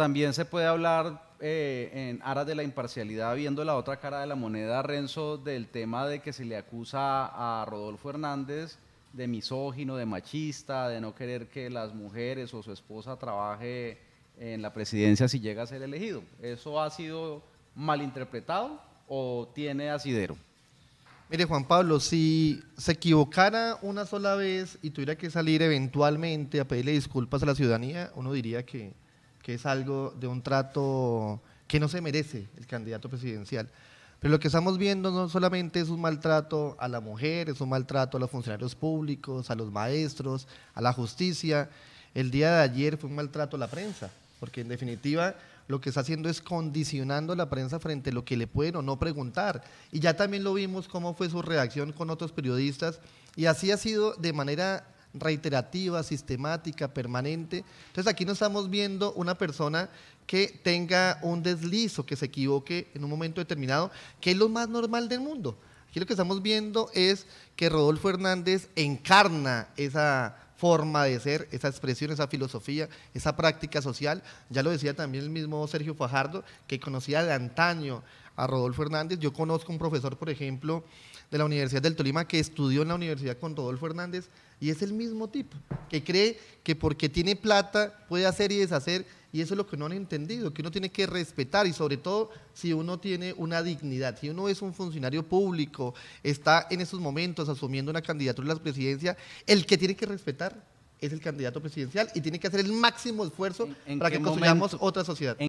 También se puede hablar eh, en aras de la imparcialidad, viendo la otra cara de la moneda, Renzo, del tema de que se le acusa a Rodolfo Hernández de misógino, de machista, de no querer que las mujeres o su esposa trabaje en la presidencia si llega a ser elegido. ¿Eso ha sido malinterpretado o tiene asidero? Mire, Juan Pablo, si se equivocara una sola vez y tuviera que salir eventualmente a pedirle disculpas a la ciudadanía, uno diría que que es algo de un trato que no se merece el candidato presidencial. Pero lo que estamos viendo no solamente es un maltrato a la mujer, es un maltrato a los funcionarios públicos, a los maestros, a la justicia. El día de ayer fue un maltrato a la prensa, porque en definitiva lo que está haciendo es condicionando a la prensa frente a lo que le pueden o no preguntar. Y ya también lo vimos cómo fue su reacción con otros periodistas. Y así ha sido de manera reiterativa, sistemática, permanente. Entonces aquí no estamos viendo una persona que tenga un deslizo, que se equivoque en un momento determinado, que es lo más normal del mundo. Aquí lo que estamos viendo es que Rodolfo Hernández encarna esa forma de ser, esa expresión, esa filosofía, esa práctica social. Ya lo decía también el mismo Sergio Fajardo, que conocía de antaño a Rodolfo Hernández. Yo conozco un profesor, por ejemplo, de la Universidad del Tolima que estudió en la universidad con Rodolfo Hernández y es el mismo tipo, que cree que porque tiene plata puede hacer y deshacer y eso es lo que no han entendido, que uno tiene que respetar y sobre todo si uno tiene una dignidad, si uno es un funcionario público, está en estos momentos asumiendo una candidatura a la presidencia, el que tiene que respetar es el candidato presidencial y tiene que hacer el máximo esfuerzo para que construyamos otra sociedad.